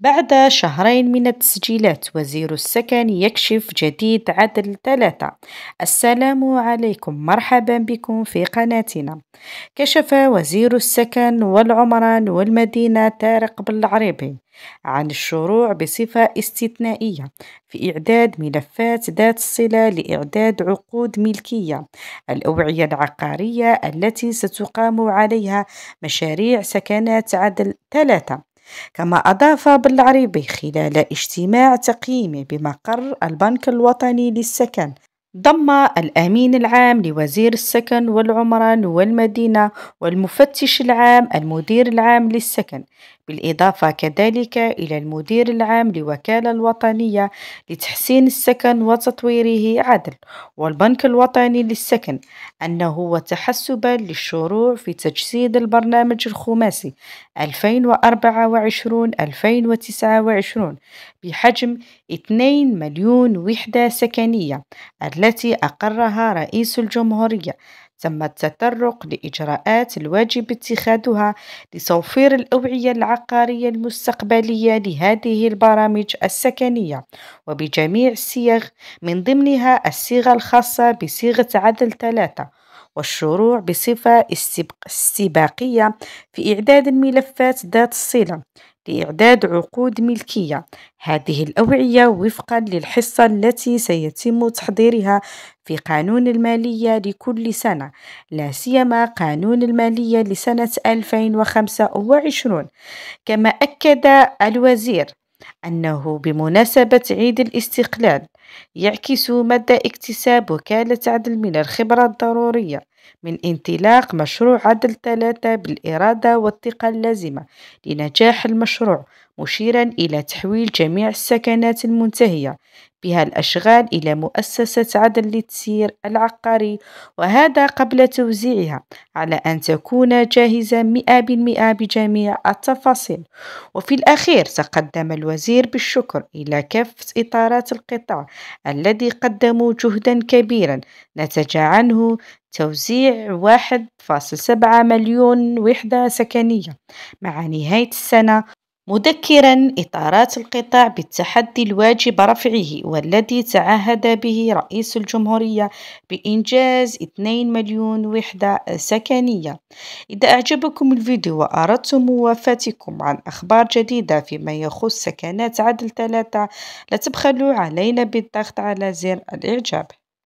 بعد شهرين من التسجيلات وزير السكن يكشف جديد عدل ثلاثة السلام عليكم مرحبا بكم في قناتنا كشف وزير السكن والعمران والمدينة طارق بالعريبي عن الشروع بصفة استثنائية في إعداد ملفات ذات الصلة لإعداد عقود ملكية الأوعية العقارية التي ستقام عليها مشاريع سكنات عدل ثلاثة كما أضاف بالعريبي خلال اجتماع تقييمي بمقر البنك الوطني للسكن ضم الأمين العام لوزير السكن والعمران والمدينة والمفتش العام المدير العام للسكن بالإضافة كذلك إلى المدير العام لوكالة الوطنية لتحسين السكن وتطويره عدل والبنك الوطني للسكن أنه تحسبا للشروع في تجسيد البرنامج الخماسي 2024-2029 بحجم 2 مليون وحدة سكنية التي أقرها رئيس الجمهورية تم التطرق لإجراءات الواجب اتخاذها لتوفير الأوعية العقارية المستقبلية لهذه البرامج السكنية وبجميع الصيغ من ضمنها الصيغة الخاصة بصيغة عدل ثلاثة والشروع بصفة استباقية في إعداد الملفات ذات الصلة لإعداد عقود ملكية هذه الأوعية وفقا للحصة التي سيتم تحضيرها في قانون المالية لكل سنة لا سيما قانون المالية لسنة 2025 كما أكد الوزير أنه بمناسبة عيد الاستقلال يعكس مدى اكتساب وكالة عدل من الخبرة الضرورية من انطلاق مشروع عدل ثلاثة بالإرادة والثقة اللازمة لنجاح المشروع مشيرا إلى تحويل جميع السكنات المنتهية بها الأشغال إلى مؤسسة عدل للتسيير العقاري وهذا قبل توزيعها على أن تكون جاهزة مئة بالمئة بجميع التفاصيل وفي الأخير تقدم الوزير بالشكر إلى كافة إطارات القطاع الذي قدموا جهدا كبيرا نتج عنه توزيع 1.7 مليون وحدة سكنية مع نهاية السنة مذكرا إطارات القطاع بالتحدي الواجب رفعه والذي تعهد به رئيس الجمهورية بإنجاز 2 مليون وحدة سكنية إذا أعجبكم الفيديو وأردتم موافاتكم عن أخبار جديدة فيما يخص سكنات عدل 3 لا تبخلوا علينا بالضغط على زر الإعجاب